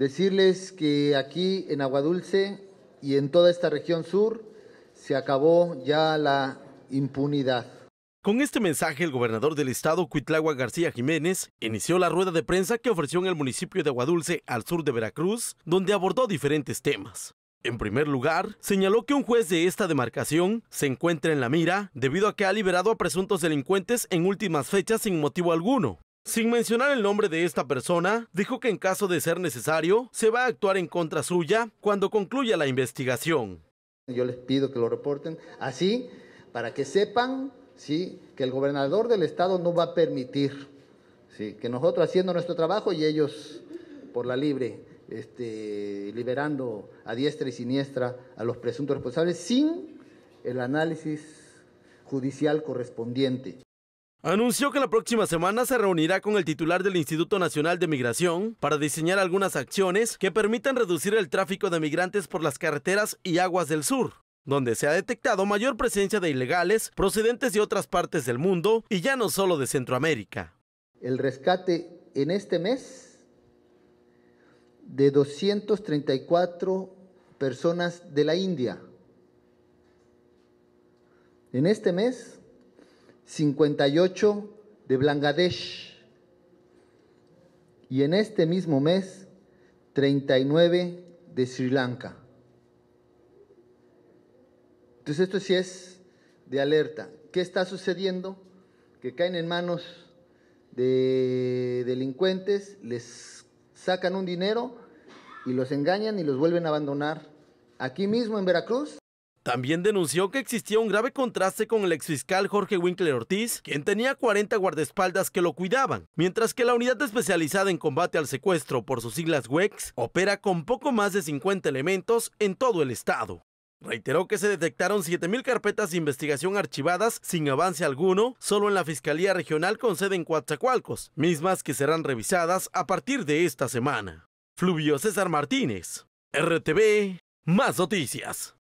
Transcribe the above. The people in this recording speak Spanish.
Decirles que aquí en Aguadulce y en toda esta región sur se acabó ya la impunidad. Con este mensaje, el gobernador del estado, Cuitlagua García Jiménez, inició la rueda de prensa que ofreció en el municipio de Aguadulce, al sur de Veracruz, donde abordó diferentes temas. En primer lugar, señaló que un juez de esta demarcación se encuentra en la mira debido a que ha liberado a presuntos delincuentes en últimas fechas sin motivo alguno, sin mencionar el nombre de esta persona, dijo que en caso de ser necesario, se va a actuar en contra suya cuando concluya la investigación. Yo les pido que lo reporten así para que sepan ¿sí? que el gobernador del estado no va a permitir ¿sí? que nosotros haciendo nuestro trabajo y ellos por la libre, este, liberando a diestra y siniestra a los presuntos responsables sin el análisis judicial correspondiente. Anunció que la próxima semana se reunirá con el titular del Instituto Nacional de Migración para diseñar algunas acciones que permitan reducir el tráfico de migrantes por las carreteras y aguas del sur, donde se ha detectado mayor presencia de ilegales procedentes de otras partes del mundo y ya no solo de Centroamérica. El rescate en este mes de 234 personas de la India. En este mes 58 de Bangladesh. Y en este mismo mes, 39 de Sri Lanka. Entonces esto sí es de alerta. ¿Qué está sucediendo? Que caen en manos de delincuentes, les sacan un dinero y los engañan y los vuelven a abandonar. Aquí mismo en Veracruz también denunció que existía un grave contraste con el exfiscal Jorge Winkler Ortiz, quien tenía 40 guardaespaldas que lo cuidaban, mientras que la unidad especializada en combate al secuestro, por sus siglas WEX, opera con poco más de 50 elementos en todo el estado. Reiteró que se detectaron 7.000 carpetas de investigación archivadas sin avance alguno, solo en la Fiscalía Regional con sede en Coatzacoalcos, mismas que serán revisadas a partir de esta semana. Fluvio César Martínez, RTV, más noticias.